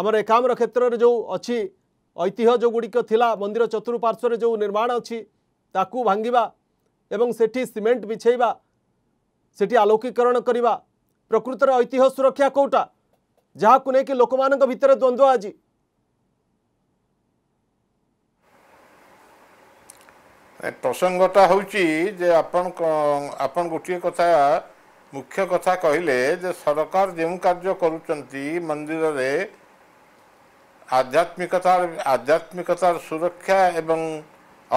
ଆମର ଏକାମର କ୍ଷେତ୍ରରେ ଯେଉଁ ଅଛି ଐତିହ୍ୟ ଯେଉଁଗୁଡ଼ିକ ଥିଲା ମନ୍ଦିର ଚତୁଃପାର୍ଶ୍ୱରେ ଯେଉଁ ନିର୍ମାଣ ଅଛି ତାକୁ ଭାଙ୍ଗିବା ଏବଂ ସେଠି ସିମେଣ୍ଟ ବିଛେଇବା ସେଠି ଆଲୌକିକରଣ କରିବା ପ୍ରକୃତରେ ଐତିହ୍ୟ ସୁରକ୍ଷା କେଉଁଟା ଯାହାକୁ ନେଇକି ଲୋକମାନଙ୍କ ଭିତରେ ଦ୍ୱନ୍ଦ୍ୱ ଆଜି ପ୍ରସଙ୍ଗଟା ହେଉଛି ଯେ ଆପଣ ଆପଣ ଗୋଟିଏ କଥା ମୁଖ୍ୟ କଥା କହିଲେ ଯେ ସରକାର ଯେଉଁ କାର୍ଯ୍ୟ କରୁଛନ୍ତି ମନ୍ଦିରରେ আধ্যাত্মিকতার আধ্যাত্মিকতার সুরক্ষা এবং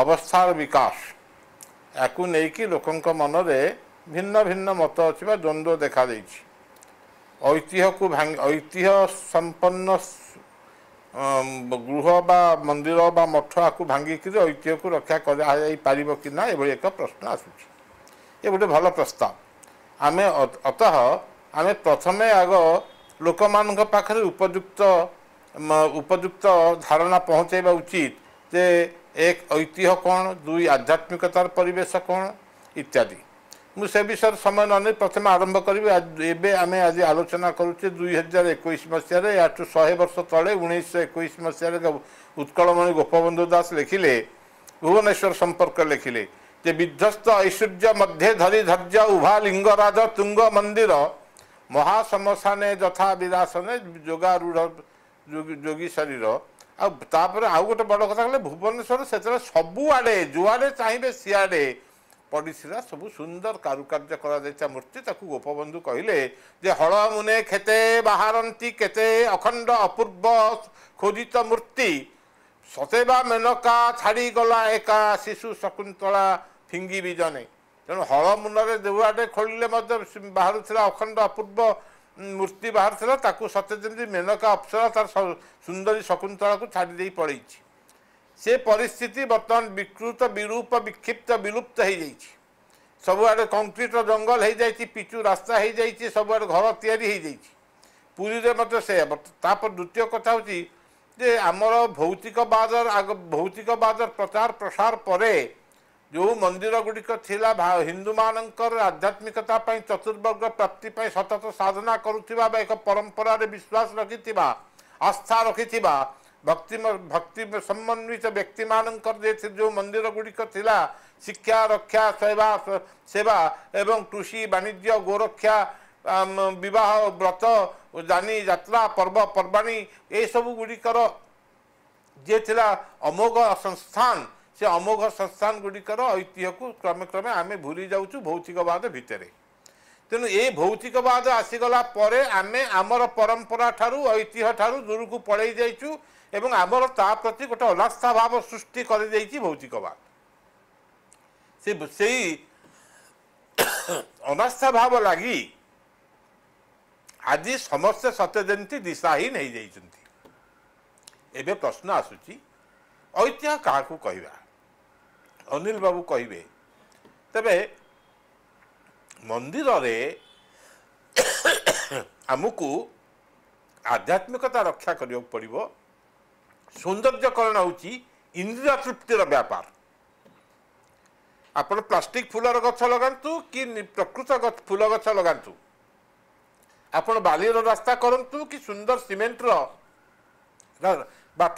অবস্থার বিকাশ একু নেইকি লোকଙ୍କ ମନରେ ভিন্ন ভিন্ন মত ଅଛି ବା দ্বন্দ্ব ଦେଖାଦେଇଛି ଐତିହ୍ୟକୁ ଭାଙ୍ଗି ଐତିହ୍ୟ ସମ୍ପନ୍ନ ଗୃହ ବା ମନ୍ଦିର ବା ମଠ ଆକୁ ଭାଙ୍ଗିକିରି ଐତିହ୍ୟକୁ ରକ୍ଷା କରାଯାଇପାରିବ କି ନା ଏଭଳି ଏକ ପ୍ରଶ୍ନ ଆସୁଛି ଏ ଗୋଟେ ଭଲ ପ୍ରସ୍ତାବ ଆମେ ଅତଃ ଆମେ ପ୍ରଥମେ ଆଗ ଲୋକମାନଙ୍କ ପାଖରେ ଉପଯୁକ୍ତ উপযুক্ত ধারণা পৌঁছাইবা উচিত যে এক ঐতিহ্য কোণ দুই আধ্যাত্মিকতার পরিবেশ কোণ ইত্যাদি মু সে বিষয়ে সময় ননে প্রথমে আরম্ভ করি এবে আমি আজ আলোচনা করুছে দুই হাজার একুশ মশায় এঠু শহে বর্ষ তলে উনিশশো একুশ মশায় উৎকলমণি গোপবন্ধু দাস লেখিলে ভুবনেশ্বর সম্পর্ক লেখিলে যে বিধ্বস্ত ঐশ্বর্য মধ্যে ধরি ধৈর্য উভা লিঙ্গরাজ তুঙ্গ মন্দির মহাসমসানে যথা বিরাসনে যোগারূঢ় ଯୋଗୀ ଶରୀର ଆଉ ତାପରେ ଆଉ ଗୋଟେ ବଡ଼ କଥା କହିଲେ ଭୁବନେଶ୍ୱର ସେତେବେଳେ ସବୁଆଡ଼େ ଯୁଆଡ଼େ ଚାହିଁବେ ସିଆଡ଼େ ପଡ଼ିଥିଲା ସବୁ ସୁନ୍ଦର କାରୁକାର୍ଯ୍ୟ କରାଯାଇଥିବା ମୂର୍ତ୍ତି ତାକୁ ଗୋପବନ୍ଧୁ କହିଲେ ଯେ ହଳ ମୁନେ କେତେ ବାହାରନ୍ତି କେତେ ଅଖଣ୍ଡ ଅପୂର୍ବ ଖୋଦିତ ମୂର୍ତ୍ତି ସତେବା ମେନକା ଛାଡ଼ିଗଲା ଏକା ଶିଶୁ ଶକୁନ୍ତଳା ଫିଙ୍ଗିବି ଜଣେ ତେଣୁ ହଳ ମୁନରେ ଯୁଆଡ଼େ ଖୋଳିଲେ ମଧ୍ୟ ବାହାରୁଥିଲା ଅଖଣ୍ଡ ଅପୂର୍ବ ମୂର୍ତ୍ତି ବାହାରିଥିଲା ତାକୁ ସତେ ଯେମିତି ମେନକା ଅପ୍ସରା ତା'ର ସୁନ୍ଦରୀ ଶକୁନ୍ତଳାକୁ ଛାଡ଼ି ଦେଇ ପଳେଇଛି ସେ ପରିସ୍ଥିତି ବର୍ତ୍ତମାନ ବିକୃତ ବିରୂପ ବିକ୍ଷିପ୍ତ ବିଲୁପ୍ତ ହୋଇଯାଇଛି ସବୁଆଡ଼େ କଂକ୍ରିଟ୍ର ଜଙ୍ଗଲ ହୋଇଯାଇଛି ପିଚୁ ରାସ୍ତା ହୋଇଯାଇଛି ସବୁଆଡ଼େ ଘର ତିଆରି ହୋଇଯାଇଛି ପୁରୀରେ ମଧ୍ୟ ସେ ତାପରେ ଦ୍ୱିତୀୟ କଥା ହେଉଛି ଯେ ଆମର ଭୌତିକବାଦର ଆଗ ଭୌତିକବାଦର ପ୍ରଚାର ପ୍ରସାର ପରେ ଯେଉଁ ମନ୍ଦିର ଗୁଡ଼ିକ ଥିଲା ହିନ୍ଦୁମାନଙ୍କର ଆଧ୍ୟାତ୍ମିକତା ପାଇଁ ଚତୁର୍ବର୍ଗ ପ୍ରାପ୍ତି ପାଇଁ ସତତ ସାଧନା କରୁଥିବା ବା ଏକ ପରମ୍ପରାରେ ବିଶ୍ୱାସ ରଖିଥିବା ଆସ୍ଥା ରଖିଥିବା ଭକ୍ତି ଭକ୍ତି ସମନ୍ୱିତ ବ୍ୟକ୍ତିମାନଙ୍କର ଯେଉଁ ମନ୍ଦିର ଗୁଡ଼ିକ ଥିଲା ଶିକ୍ଷା ରକ୍ଷା ସେବା ସେବା ଏବଂ କୃଷି ବାଣିଜ୍ୟ ଗୋରକ୍ଷା ବିବାହ ବ୍ରତ ଦାନି ଯାତ୍ରା ପର୍ବପର୍ବାଣି ଏସବୁ ଗୁଡ଼ିକର ଯିଏ ଥିଲା ଅମୋଘ ସଂସ୍ଥାନ ସେ ଅମୋଘ ସଂସ୍ଥାନ ଗୁଡ଼ିକର ଐତିହ୍ୟକୁ କ୍ରମେ କ୍ରମେ ଆମେ ଭୁଲି ଯାଉଛୁ ଭୌତିକବାଦ ଭିତରେ ତେଣୁ ଏ ଭୌତିକବାଦ ଆସିଗଲା ପରେ ଆମେ ଆମର ପରମ୍ପରା ଠାରୁ ଐତିହ୍ୟ ଠାରୁ ଦୂରକୁ ପଳେଇ ଯାଇଛୁ ଏବଂ ଆମର ତା ପ୍ରତି ଗୋଟେ ଅନାସ୍ଥା ଭାବ ସୃଷ୍ଟି କରିଦେଇଛି ଭୌତିକବାଦ ସେ ସେଇ ଅନାସ୍ଥା ଭାବ ଲାଗି ଆଜି ସମସ୍ତେ ସତେ ଯେମିତି ଦିଶାହୀନ ହେଇଯାଇଛନ୍ତି ଏବେ ପ୍ରଶ୍ନ ଆସୁଛି ଐତିହ୍ୟ କାହାକୁ କହିବା ଅନିଲ ବାବୁ କହିବେ ତେବେ ମନ୍ଦିରରେ ଆମକୁ ଆଧ୍ୟାତ୍ମିକତା ରକ୍ଷା କରିବାକୁ ପଡ଼ିବ ସୌନ୍ଦର୍ଯ୍ୟକରଣ ହେଉଛି ଇନ୍ଦ୍ରିୟ ତୃପ୍ତିର ବ୍ୟାପାର ଆପଣ ପ୍ଲାଷ୍ଟିକ୍ ଫୁଲର ଗଛ ଲଗାନ୍ତୁ କି ପ୍ରକୃତ ଫୁଲ ଗଛ ଲଗାନ୍ତୁ ଆପଣ ବାଲିର ରାସ୍ତା କରନ୍ତୁ କି ସୁନ୍ଦର ସିମେଣ୍ଟର ବାଟ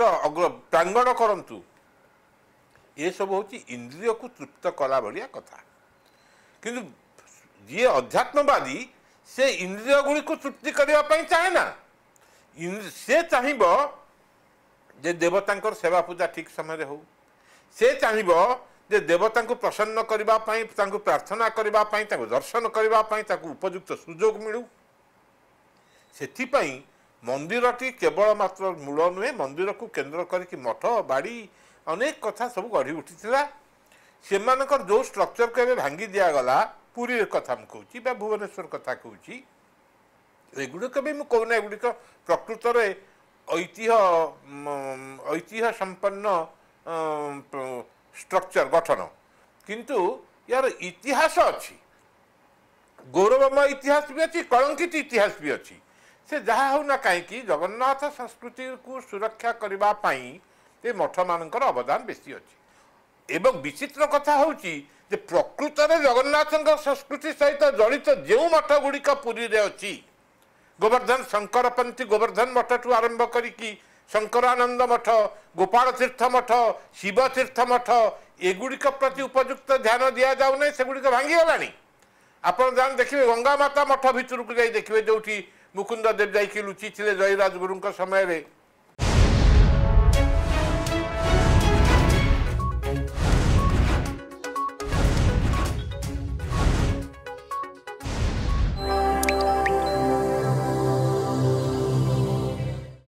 ପ୍ରାଙ୍ଗଣ କରନ୍ତୁ ଏସବୁ ହେଉଛି ଇନ୍ଦ୍ରିୟକୁ ତୃପ୍ତ କଲା ଭଳିଆ କଥା କିନ୍ତୁ ଯିଏ ଅଧ୍ୟାତ୍ମବାଦୀ ସେ ଇନ୍ଦ୍ରିୟ ଗୁଡ଼ିକୁ ତୃପ୍ତି କରିବା ପାଇଁ ଚାହେଁ ନା ସେ ଚାହିଁବ ଯେ ଦେବତାଙ୍କର ସେବା ପୂଜା ଠିକ୍ ସମୟରେ ହେଉ ସେ ଚାହିଁବ ଯେ ଦେବତାଙ୍କୁ ପ୍ରସନ୍ନ କରିବା ପାଇଁ ତାଙ୍କୁ ପ୍ରାର୍ଥନା କରିବା ପାଇଁ ତାଙ୍କୁ ଦର୍ଶନ କରିବା ପାଇଁ ତାକୁ ଉପଯୁକ୍ତ ସୁଯୋଗ ମିଳୁ ସେଥିପାଇଁ ମନ୍ଦିରଟି କେବଳ ମାତ୍ର ମୂଳ ନୁହେଁ ମନ୍ଦିରକୁ କେନ୍ଦ୍ର କରିକି ମଠ ବାଡ଼ି ଅନେକ କଥା ସବୁ ଗଢ଼ି ଉଠିଥିଲା ସେମାନଙ୍କର ଯେଉଁ ଷ୍ଟ୍ରକ୍ଚର୍କୁ ଏବେ ଭାଙ୍ଗି ଦିଆଗଲା ପୁରୀର କଥା ମୁଁ କହୁଛି ବା ଭୁବନେଶ୍ୱର କଥା କହୁଛି ଏଗୁଡ଼ିକ ବି ମୁଁ କହୁନା ଏଗୁଡ଼ିକ ପ୍ରକୃତରେ ଐତିହ୍ୟ ଐତିହ୍ୟ ସମ୍ପନ୍ନ ଷ୍ଟ୍ରକ୍ଚର ଗଠନ କିନ୍ତୁ ଏହାର ଇତିହାସ ଅଛି ଗୌରବମୟ ଇତିହାସ ବି ଅଛି କଳଙ୍କିତ ଇତିହାସ ବି ଅଛି ସେ ଯାହା ହେଉନା କାହିଁକି ଜଗନ୍ନାଥ ସଂସ୍କୃତିକୁ ସୁରକ୍ଷା କରିବା ପାଇଁ ଏ ମଠମାନଙ୍କର ଅବଦାନ ବେଶୀ ଅଛି ଏବଂ ବିଚିତ୍ର କଥା ହେଉଛି ଯେ ପ୍ରକୃତରେ ଜଗନ୍ନାଥଙ୍କ ସଂସ୍କୃତି ସହିତ ଜଡ଼ିତ ଯେଉଁ ମଠ ଗୁଡ଼ିକ ପୁରୀରେ ଅଛି ଗୋବର୍ଦ୍ଧନ ଶଙ୍କରପନ୍ଥୀ ଗୋବର୍ଦ୍ଧନ ମଠଠୁ ଆରମ୍ଭ କରିକି ଶଙ୍କରାନନ୍ଦ ମଠ ଗୋପାଳ ତୀର୍ଥ ମଠ ଶିବ ତୀର୍ଥ ମଠ ଏଗୁଡ଼ିକ ପ୍ରତି ଉପଯୁକ୍ତ ଧ୍ୟାନ ଦିଆଯାଉନାହିଁ ସେଗୁଡ଼ିକ ଭାଙ୍ଗିଗଲାଣି ଆପଣ ଯାହା ଦେଖିବେ ଗଙ୍ଗାମାତା ମଠ ଭିତରକୁ ଯାଇ ଦେଖିବେ ଯେଉଁଠି ମୁକୁନ୍ଦ ଦେବ ଯାଇକି ଲୁଚିଥିଲେ ଜୟରାଜ ଗୁରୁଙ୍କ ସମୟରେ